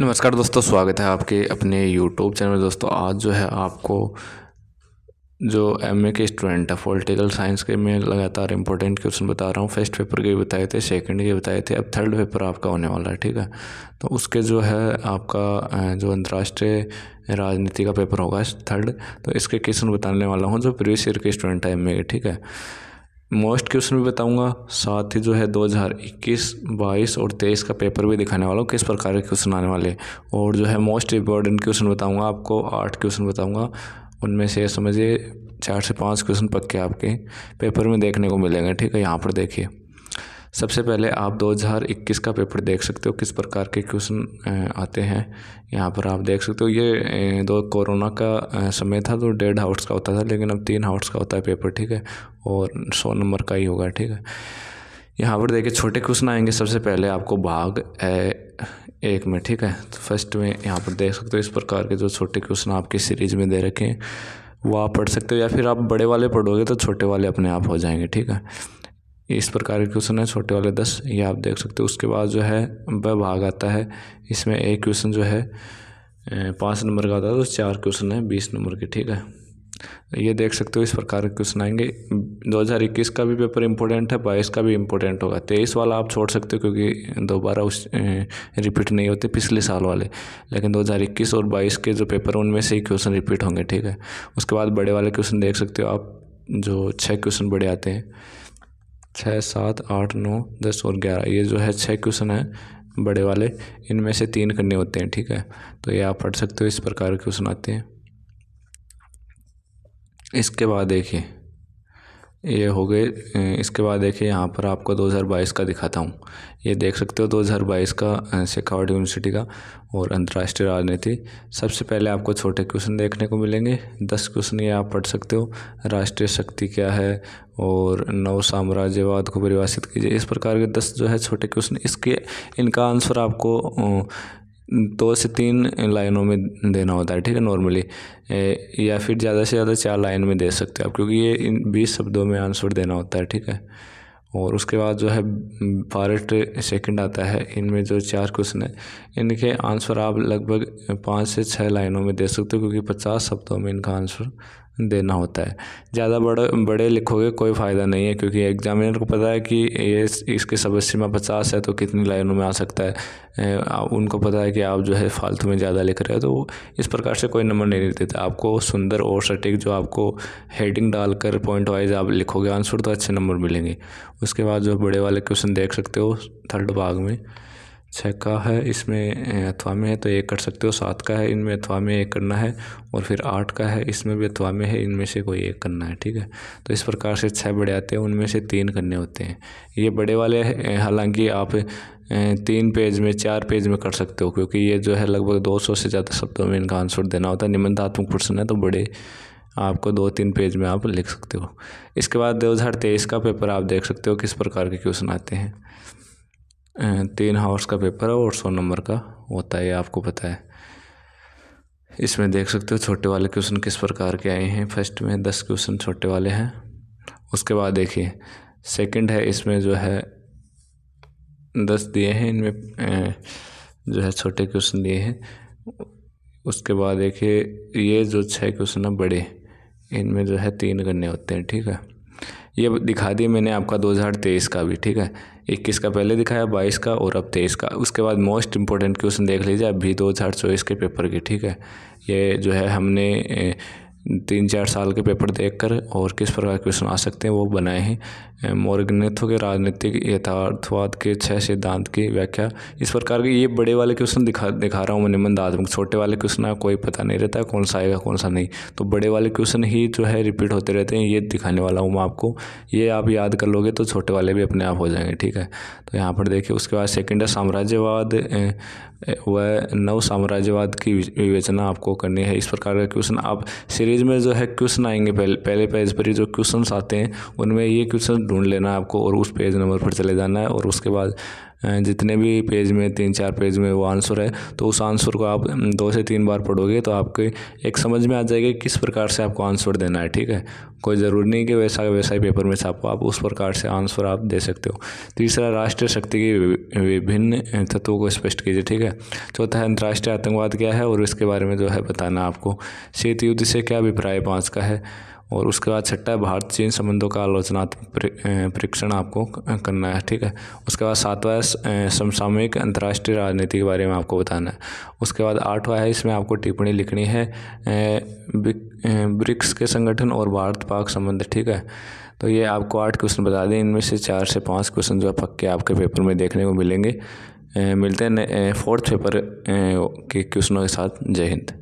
नमस्कार दोस्तों स्वागत है आपके अपने यूट्यूब चैनल में दोस्तों आज जो है आपको जो एम के स्टूडेंट है पोलिटिकल साइंस के में लगातार इंपॉर्टेंट क्वेश्चन बता रहा हूँ फर्स्ट पेपर के बताए थे सेकंड के बताए थे अब थर्ड पेपर आपका होने वाला है ठीक है तो उसके जो है आपका जो अंतर्राष्ट्रीय राजनीति का पेपर होगा थर्ड तो इसके क्वेश्चन बताने वाला हूँ जो प्रीवियस ईयर के स्टूडेंट है एम के ठीक है मोस्ट क्वेश्चन भी बताऊंगा साथ ही जो है 2021, 22 और 23 का पेपर भी दिखाने वाला हूँ किस प्रकार के क्वेश्चन आने वाले और जो है मोस्ट इम्पॉर्टेंट क्वेश्चन बताऊंगा आपको आठ क्वेश्चन बताऊंगा उनमें से समझिए चार से पांच क्वेश्चन पक्के आपके पेपर में देखने को मिलेंगे ठीक है यहाँ पर देखिए सबसे पहले आप 2021 का पेपर देख सकते हो किस प्रकार के क्वेश्चन आते हैं यहाँ पर आप देख सकते हो ये दो कोरोना का समय था तो डेढ़ हाउट्स का होता था लेकिन अब तीन हाउट्स का होता है पेपर ठीक है और सौ नंबर का ही होगा ठीक है यहाँ पर देखिए छोटे क्वेश्चन आएंगे सबसे पहले आपको भाग ए, एक में ठीक है तो फर्स्ट में यहाँ पर देख सकते हो इस प्रकार के जो छोटे क्वेश्चन आपकी सीरीज में दे रखे हैं वो आप पढ़ सकते हो या फिर आप बड़े वाले पढ़ोगे तो छोटे वाले अपने आप हो जाएंगे ठीक है इस प्रकार के क्वेश्चन है छोटे वाले दस ये आप देख सकते हो उसके बाद जो है वह भाग आता है इसमें एक क्वेश्चन जो है पाँच नंबर का आता है तो चार क्वेश्चन है बीस नंबर के ठीक है ये देख सकते हो इस प्रकार के क्वेश्चन आएंगे 2021 का भी पेपर इंपॉर्टेंट है बाईस का भी इंपॉर्टेंट होगा तेईस वाला आप छोड़ सकते हो क्योंकि दोबारा उस रिपीट नहीं होते पिछले साल वाले लेकिन 2021 और बाईस के जो पेपर उनमें से ही क्वेश्चन रिपीट होंगे ठीक है उसके बाद बड़े वाले क्वेश्चन देख सकते हो आप जो छः क्वेश्चन बड़े आते हैं छः सात आठ नौ दस और ग्यारह ये जो है छः क्वेश्चन है बड़े वाले इनमें से तीन करने होते हैं ठीक है तो ये आप पढ़ सकते हो इस प्रकार के क्वेश्चन आते हैं इसके बाद देखिए ये हो गए इसके बाद देखिए यहाँ पर आपको 2022 का दिखाता हूँ ये देख सकते हो 2022 का शेखावट यूनिवर्सिटी का और अंतर्राष्ट्रीय राजनीति सबसे पहले आपको छोटे क्वेश्चन देखने को मिलेंगे दस क्वेश्चन ये आप पढ़ सकते हो राष्ट्रीय शक्ति क्या है और नव साम्राज्यवाद को परिभाषित कीजिए इस प्रकार के दस जो है छोटे क्वेश्चन इसके इनका आंसर आपको दो से तीन लाइनों में देना होता है ठीक है नॉर्मली या फिर ज़्यादा से ज़्यादा चार लाइन में दे सकते हो आप क्योंकि ये इन बीस शब्दों में आंसर देना होता है ठीक है और उसके बाद जो है पार्ट सेकंड आता है इनमें जो चार क्वेश्चन है इनके आंसर आप लगभग पाँच से छः लाइनों में दे सकते हो क्योंकि पचास शब्दों में इनका आंसर देना होता है ज़्यादा बड़े बड़े लिखोगे कोई फ़ायदा नहीं है क्योंकि एग्जामिनर को पता है कि ये इसके सबसे सीमा पचास है तो कितनी लाइनों में आ सकता है उनको पता है कि आप जो है फालतू में ज़्यादा लिख रहे हो तो इस प्रकार से कोई नंबर नहीं देता आपको सुंदर और सटीक जो आपको हेडिंग डालकर पॉइंट वाइज आप लिखोगे आंसर तो अच्छे नंबर मिलेंगे उसके बाद जो बड़े वाले क्वेश्चन देख सकते हो थर्ड भाग में छः का है इसमें अथवा में है तो एक कर सकते हो सात का है इनमें अथवा में एक करना है और फिर आठ का है इसमें भी अथवा में है इनमें से कोई एक करना है ठीक है तो इस प्रकार से छः बड़े आते हैं उनमें से तीन करने होते हैं ये बड़े वाले हालांकि आप तीन पेज में चार पेज में कर सकते हो क्योंकि ये जो है लगभग दो से ज़्यादा शब्दों में इनका आंसर देना होता है निबंधात्मक प्रश्न है तो बड़े आपको दो तीन पेज में आप लिख सकते हो इसके बाद दो हज़ार तेईस का पेपर आप देख सकते हो किस प्रकार के क्वेश्चन आते हैं तीन हाउस का पेपर है और सौ नंबर का होता है आपको पता है इसमें देख सकते हो छोटे वाले क्वेश्चन किस प्रकार के आए हैं फर्स्ट में दस क्वेश्चन छोटे वाले हैं उसके बाद देखिए सेकंड है इसमें जो है दस दिए हैं इनमें जो है छोटे क्वेश्चन दिए हैं उसके बाद देखिए ये जो छः क्वेश्चन है बड़े इनमें जो है तीन गन्ने होते हैं ठीक है ये दिखा दिए मैंने आपका 2023 का भी ठीक है इक्कीस का पहले दिखाया बाईस का और अब तेईस का उसके बाद मोस्ट इम्पोर्टेंट क्वेश्चन देख लीजिए अभी दो हज़ार चौबीस के पेपर के ठीक है ये जो है हमने तीन चार साल के पेपर देखकर और किस प्रकार के क्वेश्चन आ सकते हैं वो बनाए हैं मॉर्गनेथो के राजनीतिक यथार्थवाद के छह सिद्धांत की व्याख्या इस प्रकार के ये बड़े वाले क्वेश्चन दिखा दिखा रहा हूँ मैं निबंध आत्मक छोटे वाले क्वेश्चन का कोई पता नहीं रहता कौन सा आएगा कौन सा नहीं तो बड़े वाले क्वेश्चन ही जो है रिपीट होते रहते हैं ये दिखाने वाला हूँ मैं आपको ये आप याद कर लोगे तो छोटे वाले भी अपने आप हो जाएंगे ठीक है तो यहाँ पर देखिए उसके बाद सेकेंड है साम्राज्यवाद वह नव साम्राज्यवाद की विवेचना आपको करनी है इस प्रकार का क्वेश्चन आप सीरीज में जो है क्वेश्चन आएंगे पहले पहले पेज पर ही जो क्वेश्चन आते हैं उनमें ये क्वेश्चन ढूंढ लेना है आपको और उस पेज नंबर पर चले जाना है और उसके बाद जितने भी पेज में तीन चार पेज में वो आंसर है तो उस आंसर को आप दो से तीन बार पढ़ोगे तो आपके एक समझ में आ जाएगा किस प्रकार से आपको आंसर देना है ठीक है कोई ज़रूरी नहीं कि वैसा वैसा ही पेपर में छापो आप उस प्रकार से आंसर आप दे सकते हो तीसरा राष्ट्रीय शक्ति के विभिन्न तत्वों को स्पष्ट कीजिए ठीक है चौथा है अंतर्राष्ट्रीय आतंकवाद क्या है और इसके बारे में जो है बताना आपको शीत युद्ध से क्या अभिप्राय पाँच का है और उसके बाद छठा है भारत चीन संबंधों का आलोचनात्मक परीक्षण आपको करना है ठीक है उसके बाद सातवा है समसामयिक अंतर्राष्ट्रीय राजनीति के बारे में आपको बताना है उसके बाद आठवा है इसमें आपको टिप्पणी लिखनी है ब्रिक्स के संगठन और भारत पाक संबंध ठीक है तो ये आपको आठ क्वेश्चन बता दें इनमें से चार से पाँच क्वेश्चन जो पक्के आपके पेपर में देखने को मिलेंगे मिलते हैं फोर्थ पेपर के क्वेश्चनों के साथ जय हिंद